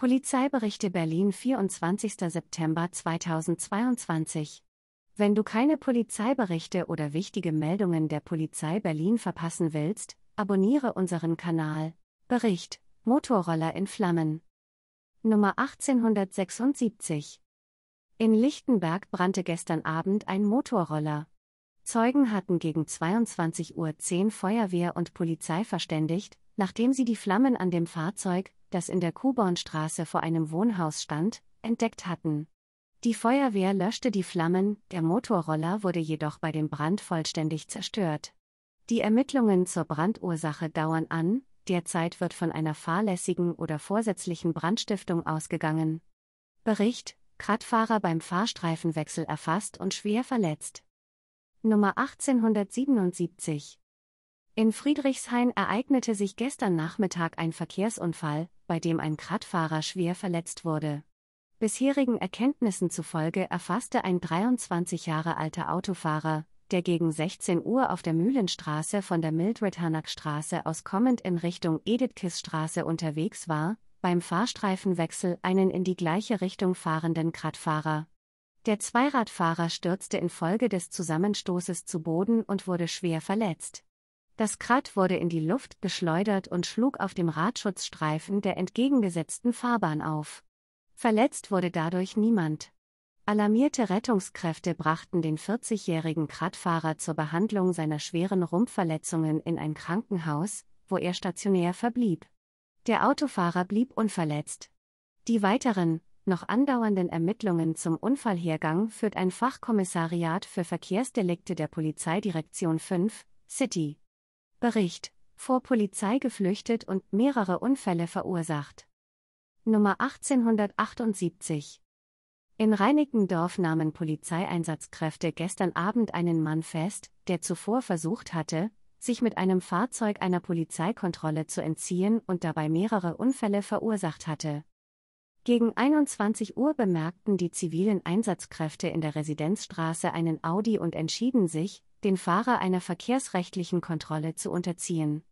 Polizeiberichte Berlin 24. September 2022 Wenn du keine Polizeiberichte oder wichtige Meldungen der Polizei Berlin verpassen willst, abonniere unseren Kanal. Bericht Motorroller in Flammen Nummer 1876 In Lichtenberg brannte gestern Abend ein Motorroller. Zeugen hatten gegen 22.10 Uhr Feuerwehr und Polizei verständigt, nachdem sie die Flammen an dem Fahrzeug, das in der Kubornstraße vor einem Wohnhaus stand, entdeckt hatten. Die Feuerwehr löschte die Flammen, der Motorroller wurde jedoch bei dem Brand vollständig zerstört. Die Ermittlungen zur Brandursache dauern an, derzeit wird von einer fahrlässigen oder vorsätzlichen Brandstiftung ausgegangen. Bericht: Kradfahrer beim Fahrstreifenwechsel erfasst und schwer verletzt. Nummer 1877 in Friedrichshain ereignete sich gestern Nachmittag ein Verkehrsunfall, bei dem ein Kradfahrer schwer verletzt wurde. Bisherigen Erkenntnissen zufolge erfasste ein 23 Jahre alter Autofahrer, der gegen 16 Uhr auf der Mühlenstraße von der Mildred Hannack Straße aus kommend in Richtung Edith kiss Straße unterwegs war, beim Fahrstreifenwechsel einen in die gleiche Richtung fahrenden Kradfahrer. Der Zweiradfahrer stürzte infolge des Zusammenstoßes zu Boden und wurde schwer verletzt. Das Krat wurde in die Luft geschleudert und schlug auf dem Radschutzstreifen der entgegengesetzten Fahrbahn auf. Verletzt wurde dadurch niemand. Alarmierte Rettungskräfte brachten den 40-jährigen Kratfahrer zur Behandlung seiner schweren Rumpfverletzungen in ein Krankenhaus, wo er stationär verblieb. Der Autofahrer blieb unverletzt. Die weiteren, noch andauernden Ermittlungen zum Unfallhergang führt ein Fachkommissariat für Verkehrsdelikte der Polizeidirektion 5, City. Bericht, vor Polizei geflüchtet und mehrere Unfälle verursacht. Nummer 1878. In Reinickendorf nahmen Polizeieinsatzkräfte gestern Abend einen Mann fest, der zuvor versucht hatte, sich mit einem Fahrzeug einer Polizeikontrolle zu entziehen und dabei mehrere Unfälle verursacht hatte. Gegen 21 Uhr bemerkten die zivilen Einsatzkräfte in der Residenzstraße einen Audi und entschieden sich, den Fahrer einer verkehrsrechtlichen Kontrolle zu unterziehen.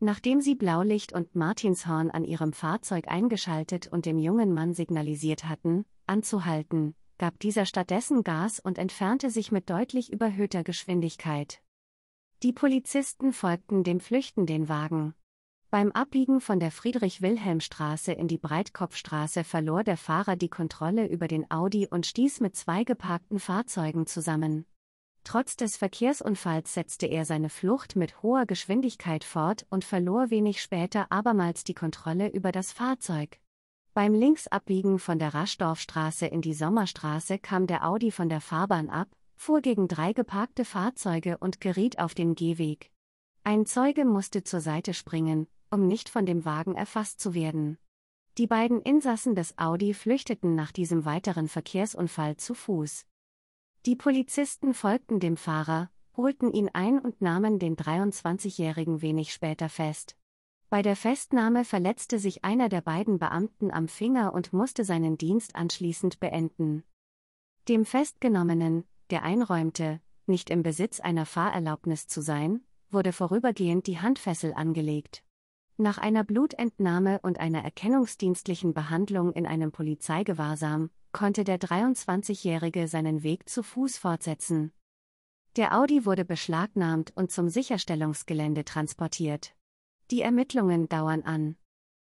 Nachdem sie Blaulicht und Martinshorn an ihrem Fahrzeug eingeschaltet und dem jungen Mann signalisiert hatten, anzuhalten, gab dieser stattdessen Gas und entfernte sich mit deutlich überhöhter Geschwindigkeit. Die Polizisten folgten dem Flüchten den Wagen. Beim Abbiegen von der Friedrich-Wilhelm-Straße in die Breitkopfstraße verlor der Fahrer die Kontrolle über den Audi und stieß mit zwei geparkten Fahrzeugen zusammen. Trotz des Verkehrsunfalls setzte er seine Flucht mit hoher Geschwindigkeit fort und verlor wenig später abermals die Kontrolle über das Fahrzeug. Beim Linksabbiegen von der Raschdorfstraße in die Sommerstraße kam der Audi von der Fahrbahn ab, fuhr gegen drei geparkte Fahrzeuge und geriet auf den Gehweg. Ein Zeuge musste zur Seite springen, um nicht von dem Wagen erfasst zu werden. Die beiden Insassen des Audi flüchteten nach diesem weiteren Verkehrsunfall zu Fuß. Die Polizisten folgten dem Fahrer, holten ihn ein und nahmen den 23-Jährigen wenig später fest. Bei der Festnahme verletzte sich einer der beiden Beamten am Finger und musste seinen Dienst anschließend beenden. Dem Festgenommenen, der einräumte, nicht im Besitz einer Fahrerlaubnis zu sein, wurde vorübergehend die Handfessel angelegt. Nach einer Blutentnahme und einer erkennungsdienstlichen Behandlung in einem Polizeigewahrsam konnte der 23-Jährige seinen Weg zu Fuß fortsetzen. Der Audi wurde beschlagnahmt und zum Sicherstellungsgelände transportiert. Die Ermittlungen dauern an.